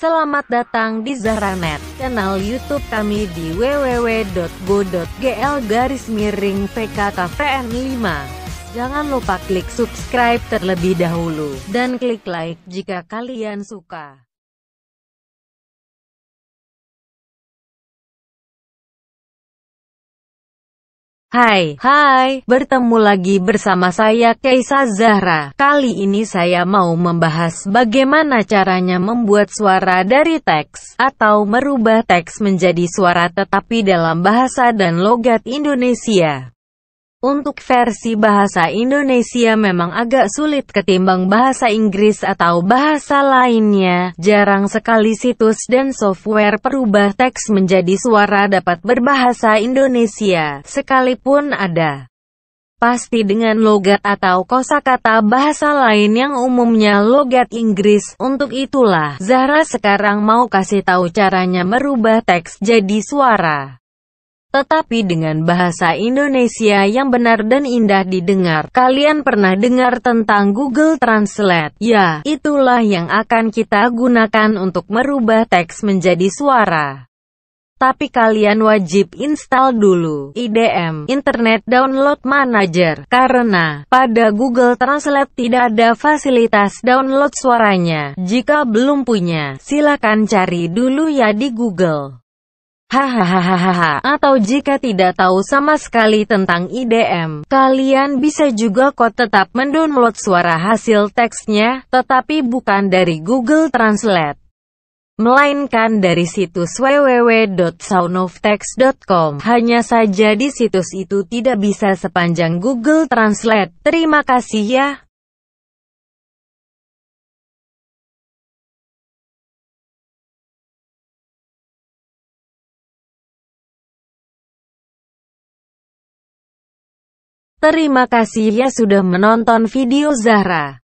Selamat datang di Zahranet, channel YouTube kami di www.go.gl garis miring PKKVN 5. Jangan lupa klik subscribe terlebih dahulu, dan klik like jika kalian suka. Hai, hai, bertemu lagi bersama saya Keisa Zahra. Kali ini saya mau membahas bagaimana caranya membuat suara dari teks, atau merubah teks menjadi suara tetapi dalam bahasa dan logat Indonesia. Untuk versi bahasa Indonesia memang agak sulit ketimbang bahasa Inggris atau bahasa lainnya. Jarang sekali situs dan software perubah teks menjadi suara dapat berbahasa Indonesia, sekalipun ada. Pasti dengan logat atau kosakata bahasa lain yang umumnya logat Inggris. Untuk itulah, Zahra sekarang mau kasih tahu caranya merubah teks jadi suara tetapi dengan bahasa Indonesia yang benar dan indah didengar. Kalian pernah dengar tentang Google Translate? Ya, itulah yang akan kita gunakan untuk merubah teks menjadi suara. Tapi kalian wajib install dulu IDM Internet Download Manager karena pada Google Translate tidak ada fasilitas download suaranya. Jika belum punya, silakan cari dulu ya di Google. Hahaha, atau jika tidak tahu sama sekali tentang IDM, kalian bisa juga kok tetap mendownload suara hasil teksnya, tetapi bukan dari Google Translate. Melainkan dari situs www.soundoftext.com. Hanya saja di situs itu tidak bisa sepanjang Google Translate. Terima kasih ya. Terima kasih ya sudah menonton video Zahra.